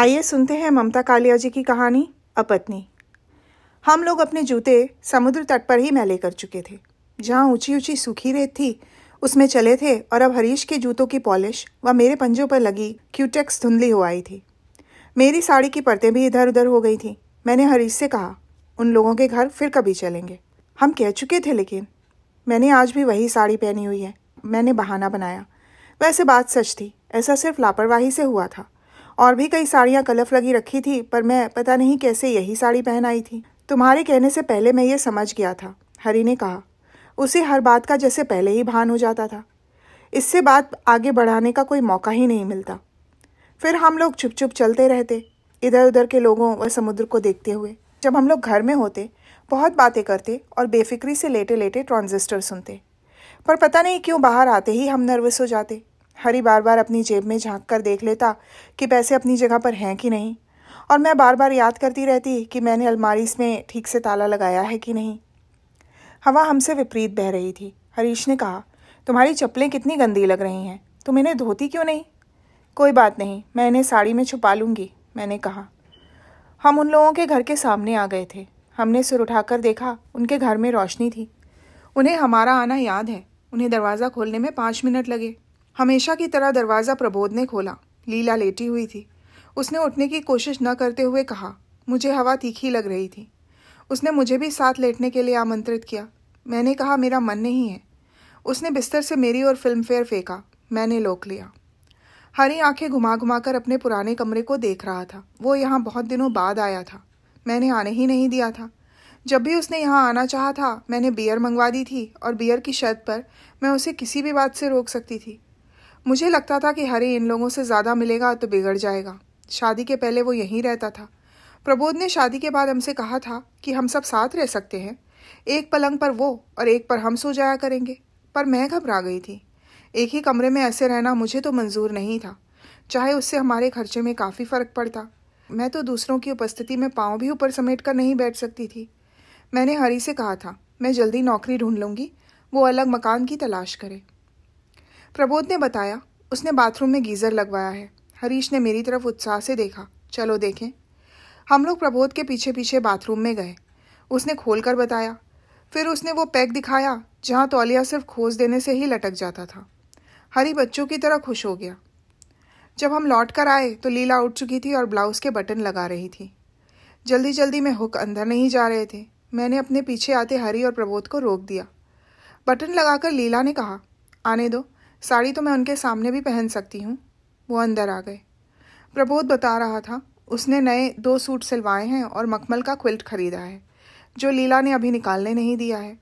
आइए सुनते हैं ममता कालिया जी की कहानी अपत्नी हम लोग अपने जूते समुद्र तट पर ही मैले कर चुके थे जहाँ ऊंची ऊंची सूखी रेत थी उसमें चले थे और अब हरीश के जूतों की पॉलिश व मेरे पंजों पर लगी क्यूटेक्स धुंधली हो आई थी मेरी साड़ी की परतें भी इधर उधर हो गई थी मैंने हरीश से कहा उन लोगों के घर फिर कभी चलेंगे हम कह चुके थे लेकिन मैंने आज भी वही साड़ी पहनी हुई है मैंने बहाना बनाया वैसे बात सच थी ऐसा सिर्फ लापरवाही से हुआ था और भी कई साड़ियाँ कलफ लगी रखी थी पर मैं पता नहीं कैसे यही साड़ी पहन आई थी तुम्हारे कहने से पहले मैं ये समझ गया था हरी ने कहा उसे हर बात का जैसे पहले ही भान हो जाता था इससे बात आगे बढ़ाने का कोई मौका ही नहीं मिलता फिर हम लोग चुप चुप चलते रहते इधर उधर के लोगों व समुद्र को देखते हुए जब हम लोग घर में होते बहुत बातें करते और बेफिक्री से लेटे लेटे ट्रांजिस्टर सुनते पर पता नहीं क्यों बाहर आते ही हम नर्वस हो जाते हरी बार बार अपनी जेब में झांक कर देख लेता कि पैसे अपनी जगह पर हैं कि नहीं और मैं बार बार याद करती रहती कि मैंने अलमारी में ठीक से ताला लगाया है कि नहीं हवा हमसे विपरीत बह रही थी हरीश ने कहा तुम्हारी चप्पलें कितनी गंदी लग रही हैं तुम इन्हें धोती क्यों नहीं कोई बात नहीं मैं इन्हें साड़ी में छुपा लूँगी मैंने कहा हम उन लोगों के घर के सामने आ गए थे हमने सिर उठाकर देखा उनके घर में रोशनी थी उन्हें हमारा आना याद है उन्हें दरवाज़ा खोलने में पाँच मिनट लगे हमेशा की तरह दरवाज़ा प्रबोध ने खोला लीला लेटी हुई थी उसने उठने की कोशिश न करते हुए कहा मुझे हवा तीखी लग रही थी उसने मुझे भी साथ लेटने के लिए आमंत्रित किया मैंने कहा मेरा मन नहीं है उसने बिस्तर से मेरी और फिल्म फेयर फेंका मैंने लोक लिया हरी आंखें घुमा घुमा कर अपने पुराने कमरे को देख रहा था वो यहाँ बहुत दिनों बाद आया था मैंने आने ही नहीं दिया था जब भी उसने यहाँ आना चाहा था मैंने बियर मंगवा दी थी और बियर की शर्त पर मैं उसे किसी भी बात से रोक सकती थी मुझे लगता था कि हरे इन लोगों से ज़्यादा मिलेगा तो बिगड़ जाएगा शादी के पहले वो यहीं रहता था प्रबोध ने शादी के बाद हमसे कहा था कि हम सब साथ रह सकते हैं एक पलंग पर वो और एक पर हम सो जाया करेंगे पर मैं घबरा गई थी एक ही कमरे में ऐसे रहना मुझे तो मंजूर नहीं था चाहे उससे हमारे खर्चे में काफ़ी फ़र्क पड़ता मैं तो दूसरों की उपस्थिति में पाँव भी ऊपर समेट कर नहीं बैठ सकती थी मैंने हरी से कहा था मैं जल्दी नौकरी ढूंढ लूँगी वो अलग मकान की तलाश करें प्रबोध ने बताया उसने बाथरूम में गीज़र लगवाया है हरीश ने मेरी तरफ उत्साह से देखा चलो देखें हम लोग प्रबोध के पीछे पीछे बाथरूम में गए उसने खोल कर बताया फिर उसने वो पैक दिखाया जहाँ तौलिया सिर्फ खोज देने से ही लटक जाता था हरी बच्चों की तरह खुश हो गया जब हम लौट कर आए तो लीला उठ चुकी थी और ब्लाउज़ के बटन लगा रही थी जल्दी जल्दी में हुक अंदर नहीं जा रहे थे मैंने अपने पीछे आते हरी और प्रबोध को रोक दिया बटन लगाकर लीला ने कहा आने दो साड़ी तो मैं उनके सामने भी पहन सकती हूँ वो अंदर आ गए प्रबोध बता रहा था उसने नए दो सूट सिलवाए हैं और मखमल का क्विल्ट खरीदा है जो लीला ने अभी निकालने नहीं दिया है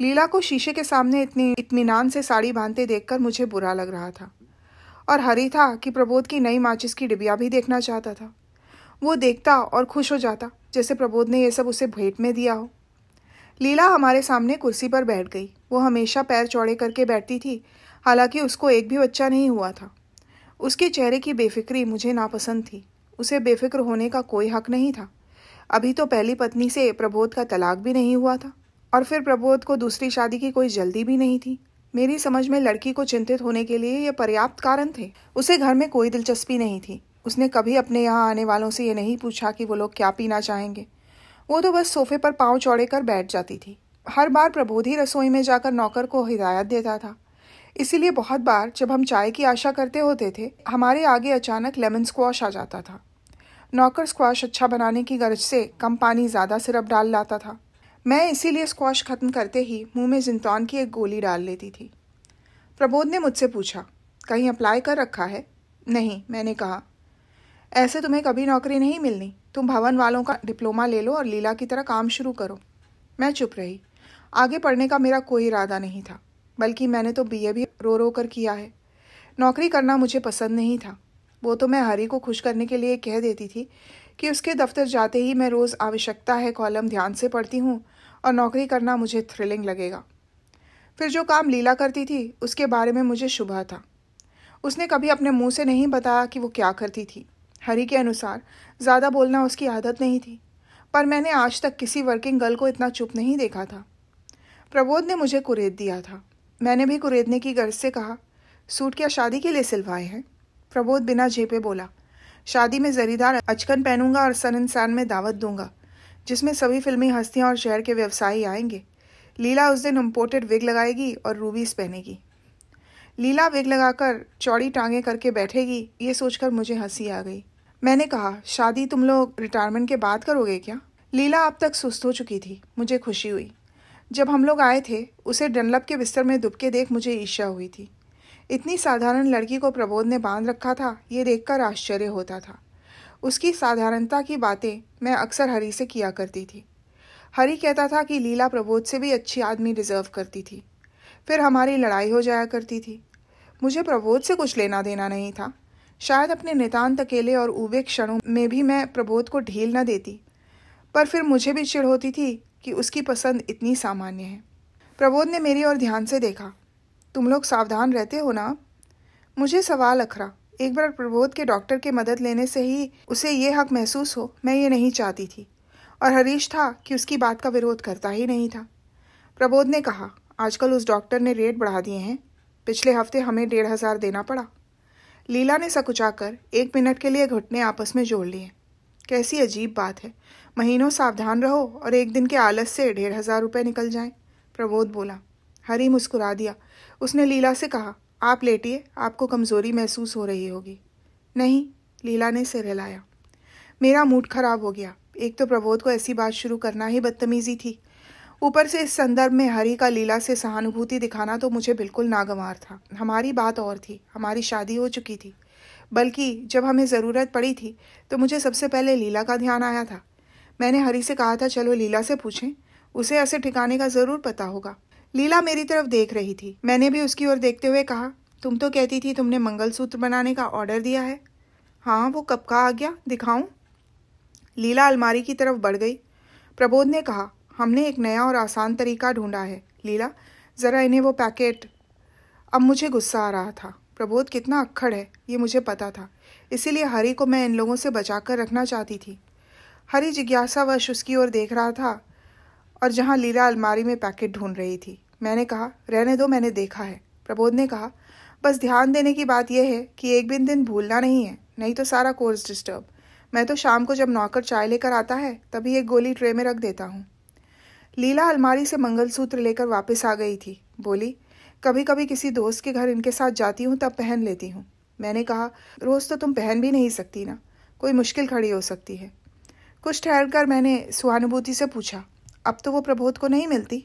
लीला को शीशे के सामने इतनी इतमान से साड़ी बांधते देखकर मुझे बुरा लग रहा था और हरी था कि प्रबोध की नई माचिस की डिबिया भी देखना चाहता था वो देखता और खुश हो जाता जैसे प्रबोध ने यह सब उसे भेंट में दिया हो लीला हमारे सामने कुर्सी पर बैठ गई वो हमेशा पैर चौड़े करके बैठती थी हालांकि उसको एक भी बच्चा नहीं हुआ था उसके चेहरे की बेफिक्री मुझे नापसंद थी उसे बेफिक्र होने का कोई हक नहीं था अभी तो पहली पत्नी से प्रबोध का तलाक भी नहीं हुआ था और फिर प्रबोध को दूसरी शादी की कोई जल्दी भी नहीं थी मेरी समझ में लड़की को चिंतित होने के लिए यह पर्याप्त कारण थे उसे घर में कोई दिलचस्पी नहीं थी उसने कभी अपने यहाँ आने वालों से ये नहीं पूछा कि वो लोग क्या पीना चाहेंगे वो तो बस सोफे पर पाँव चौड़े कर बैठ जाती थी हर बार ही रसोई में जाकर नौकर को हिदायत देता था इसीलिए बहुत बार जब हम चाय की आशा करते होते थे हमारे आगे अचानक लेमन स्क्वाश आ जाता था नौकर स्क्वाश अच्छा बनाने की गरज से कम पानी ज़्यादा सिरप डाल लाता था मैं इसीलिए स्क्वाश ख़त्म करते ही मुंह में जिंतौन की एक गोली डाल लेती थी प्रबोध ने मुझसे पूछा कहीं अप्लाई कर रखा है नहीं मैंने कहा ऐसे तुम्हें कभी नौकरी नहीं मिलनी तुम भवन वालों का डिप्लोमा ले लो और लीला की तरह काम शुरू करो मैं चुप रही आगे पढ़ने का मेरा कोई इरादा नहीं था बल्कि मैंने तो बी भी रो रो कर किया है नौकरी करना मुझे पसंद नहीं था वो तो मैं हरी को खुश करने के लिए कह देती थी कि उसके दफ्तर जाते ही मैं रोज़ आवश्यकता है कॉलम ध्यान से पढ़ती हूँ और नौकरी करना मुझे थ्रिलिंग लगेगा फिर जो काम लीला करती थी उसके बारे में मुझे शुभ था उसने कभी अपने मुंह से नहीं बताया कि वो क्या करती थी हरी के अनुसार ज़्यादा बोलना उसकी आदत नहीं थी पर मैंने आज तक किसी वर्किंग गर्ल को इतना चुप नहीं देखा था प्रबोध ने मुझे कुरेद दिया था मैंने भी कुरेदने की गर्ज से कहा सूट क्या शादी के लिए सिलवाए हैं प्रबोध बिना झेपे बोला शादी में जरीदार अचकन पहनूंगा और सन इंसान में दावत दूंगा जिसमें सभी फिल्मी हस्तियां और शहर के व्यवसायी आएंगे लीला उस दिन इम्पोर्टेड विग लगाएगी और रूबीस पहनेगी लीला विग लगाकर चौड़ी टांगे करके बैठेगी ये सोचकर मुझे हंसी आ गई मैंने कहा शादी तुम लोग रिटायरमेंट के बाद करोगे क्या लीला अब तक सुस्त हो चुकी थी मुझे खुशी हुई जब हम लोग आए थे उसे डनलप के बिस्तर में दुबके देख मुझे ईर्ष्या हुई थी इतनी साधारण लड़की को प्रबोध ने बांध रखा था ये देखकर आश्चर्य होता था उसकी साधारणता की बातें मैं अक्सर हरी से किया करती थी हरी कहता था कि लीला प्रबोध से भी अच्छी आदमी डिजर्व करती थी फिर हमारी लड़ाई हो जाया करती थी मुझे प्रबोध से कुछ लेना देना नहीं था शायद अपने नितान्त अकेले और ऊबे क्षणों में भी मैं प्रबोध को ढील न देती पर फिर मुझे भी चिढ़ होती थी कि उसकी पसंद इतनी सामान्य है प्रबोध ने मेरी ओर ध्यान से देखा तुम लोग सावधान रहते हो ना मुझे सवाल अखरा एक बार प्रबोध के डॉक्टर की मदद लेने से ही उसे ये हक महसूस हो मैं ये नहीं चाहती थी और हरीश था कि उसकी बात का विरोध करता ही नहीं था प्रबोध ने कहा आजकल उस डॉक्टर ने रेट बढ़ा दिए हैं पिछले हफ्ते हमें डेढ़ हज़ार देना पड़ा लीला ने सकुचाकर एक मिनट के लिए घुटने आपस में जोड़ लिए कैसी अजीब बात है महीनों सावधान रहो और एक दिन के आलस से डेढ़ हज़ार रुपये निकल जाएं प्रबोध बोला हरी मुस्कुरा दिया उसने लीला से कहा आप लेटिए आपको कमज़ोरी महसूस हो रही होगी नहीं लीला ने सिर हिलाया मेरा मूड खराब हो गया एक तो प्रबोध को ऐसी बात शुरू करना ही बदतमीजी थी ऊपर से इस संदर्भ में हरी का लीला से सहानुभूति दिखाना तो मुझे बिल्कुल नागंवार था हमारी बात और थी हमारी शादी हो चुकी थी बल्कि जब हमें ज़रूरत पड़ी थी तो मुझे सबसे पहले लीला का ध्यान आया था मैंने हरी से कहा था चलो लीला से पूछें उसे ऐसे ठिकाने का ज़रूर पता होगा लीला मेरी तरफ देख रही थी मैंने भी उसकी ओर देखते हुए कहा तुम तो कहती थी तुमने मंगलसूत्र बनाने का ऑर्डर दिया है हाँ वो कब का आ गया दिखाऊं लीला अलमारी की तरफ बढ़ गई प्रबोध ने कहा हमने एक नया और आसान तरीका ढूंढा है लीला ज़रा इन्हें वो पैकेट अब मुझे गुस्सा आ रहा था प्रबोध कितना अक्खड़ है ये मुझे पता था इसीलिए हरी को मैं इन लोगों से बचा कर रखना चाहती थी हरी जिज्ञासावश उसकी ओर देख रहा था और जहाँ लीला अलमारी में पैकेट ढूंढ रही थी मैंने कहा रहने दो मैंने देखा है प्रबोध ने कहा बस ध्यान देने की बात यह है कि एक बिन दिन भूलना नहीं है नहीं तो सारा कोर्स डिस्टर्ब मैं तो शाम को जब नौकर चाय लेकर आता है तभी एक गोली ट्रे में रख देता हूँ लीला अलमारी से मंगलसूत्र लेकर वापस आ गई थी बोली कभी कभी किसी दोस्त के घर इनके साथ जाती हूँ तब पहन लेती हूँ मैंने कहा रोज़ तो तुम पहन भी नहीं सकती ना कोई मुश्किल खड़ी हो सकती है कुछ ठहर कर मैंने सुहानुभूति से पूछा अब तो वो प्रबोध को नहीं मिलती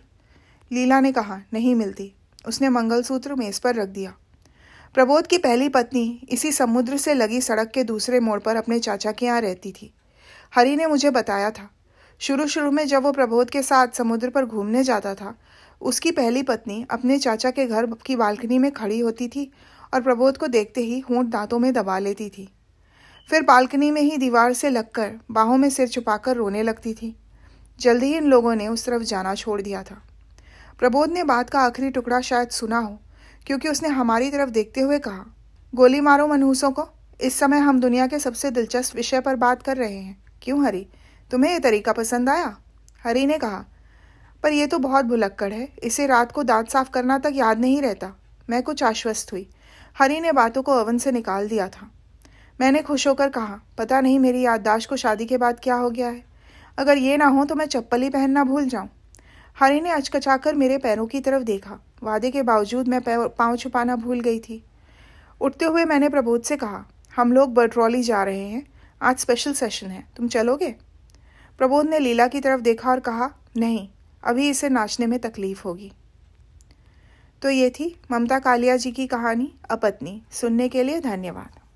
लीला ने कहा नहीं मिलती उसने मंगलसूत्र मेज़ पर रख दिया प्रबोध की पहली पत्नी इसी समुद्र से लगी सड़क के दूसरे मोड़ पर अपने चाचा के यहाँ रहती थी हरी ने मुझे बताया था शुरू शुरू में जब वो प्रबोध के साथ समुद्र पर घूमने जाता था उसकी पहली पत्नी अपने चाचा के घर की बालकनी में खड़ी होती थी और प्रबोध को देखते ही होंठ दांतों में दबा लेती थी फिर बालकनी में ही दीवार से लगकर बाहों में सिर छुपाकर रोने लगती थी जल्दी ही इन लोगों ने उस तरफ जाना छोड़ दिया था प्रबोध ने बात का आखिरी टुकड़ा शायद सुना हो क्योंकि उसने हमारी तरफ देखते हुए कहा गोली मारो मनहूसों को इस समय हम दुनिया के सबसे दिलचस्प विषय पर बात कर रहे हैं क्यों हरी तुम्हें यह तरीका पसंद आया हरी ने कहा पर यह तो बहुत भुलक्कड़ है इसे रात को दांत साफ करना तक याद नहीं रहता मैं कुछ आश्वस्त हुई हरी ने बातों को अवन से निकाल दिया था मैंने खुश होकर कहा पता नहीं मेरी याददाश्त को शादी के बाद क्या हो गया है अगर ये ना हो तो मैं चप्पल ही पहनना भूल जाऊँ हरी ने अचकचाकर मेरे पैरों की तरफ देखा वादे के बावजूद मैं पाँव छुपाना भूल गई थी उठते हुए मैंने प्रबोध से कहा हम लोग बटरौली जा रहे हैं आज स्पेशल सेशन है तुम चलोगे प्रबोध ने लीला की तरफ देखा और कहा नहीं अभी इसे नाचने में तकलीफ होगी तो ये थी ममता कालिया जी की कहानी अपत्नी सुनने के लिए धन्यवाद